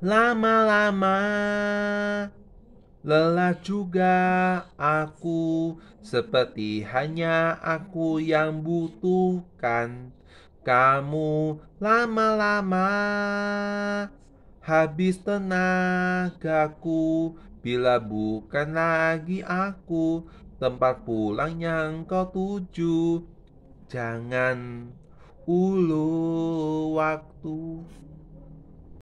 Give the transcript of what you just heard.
Lama-lama lelah juga aku, seperti hanya aku yang butuhkan kamu lama-lama. Habis tenagaku bila bukan lagi aku tempat pulang yang kau tuju. Jangan ulu waktu.